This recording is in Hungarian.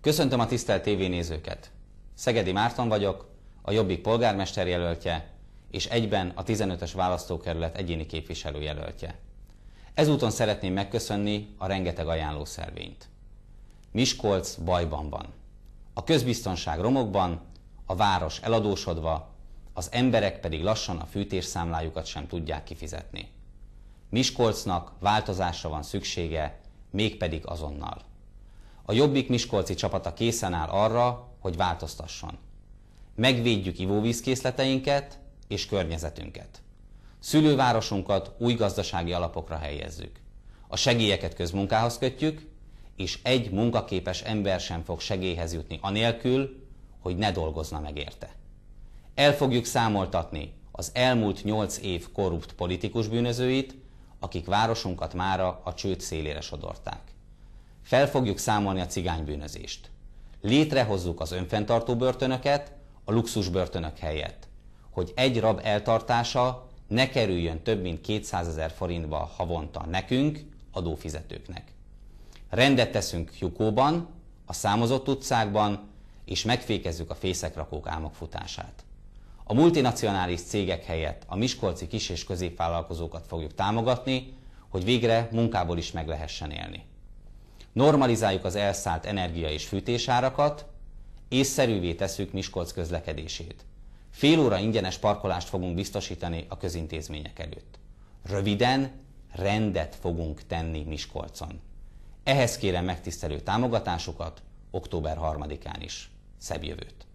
Köszöntöm a tisztelt tévénézőket! Szegedi Márton vagyok, a Jobbik jelöltje és egyben a 15-ös választókerület egyéni jelöltje. Ezúton szeretném megköszönni a rengeteg ajánlószervényt. Miskolc bajban van. A közbiztonság romokban, a város eladósodva, az emberek pedig lassan a fűtésszámlájukat sem tudják kifizetni. Miskolcnak változásra van szüksége, mégpedig azonnal. A Jobbik Miskolci csapata készen áll arra, hogy változtasson. Megvédjük ivóvízkészleteinket és környezetünket. Szülővárosunkat új gazdasági alapokra helyezzük. A segélyeket közmunkához kötjük, és egy munkaképes ember sem fog segélyhez jutni anélkül, hogy ne dolgozna meg érte. El fogjuk számoltatni az elmúlt nyolc év korrupt politikus bűnözőit, akik városunkat mára a csőd szélére sodorták. Fel fogjuk számolni a cigánybűnözést. Létrehozzuk az önfenntartó börtönöket a luxus börtönök helyett, hogy egy rab eltartása ne kerüljön több mint 200 ezer forintba havonta nekünk, adófizetőknek. Rendet teszünk Jukóban, a számozott utcákban, és megfékezzük a fészekrakók álmok futását. A multinacionális cégek helyett a miskolci kis- és középvállalkozókat fogjuk támogatni, hogy végre munkából is meg lehessen élni normalizáljuk az elszállt energia és fűtésárakat, szerűvé tesszük Miskolc közlekedését. Fél óra ingyenes parkolást fogunk biztosítani a közintézmények előtt. Röviden rendet fogunk tenni Miskolcon. Ehhez kérem megtisztelő támogatásukat október 3-án is. Szebb jövőt!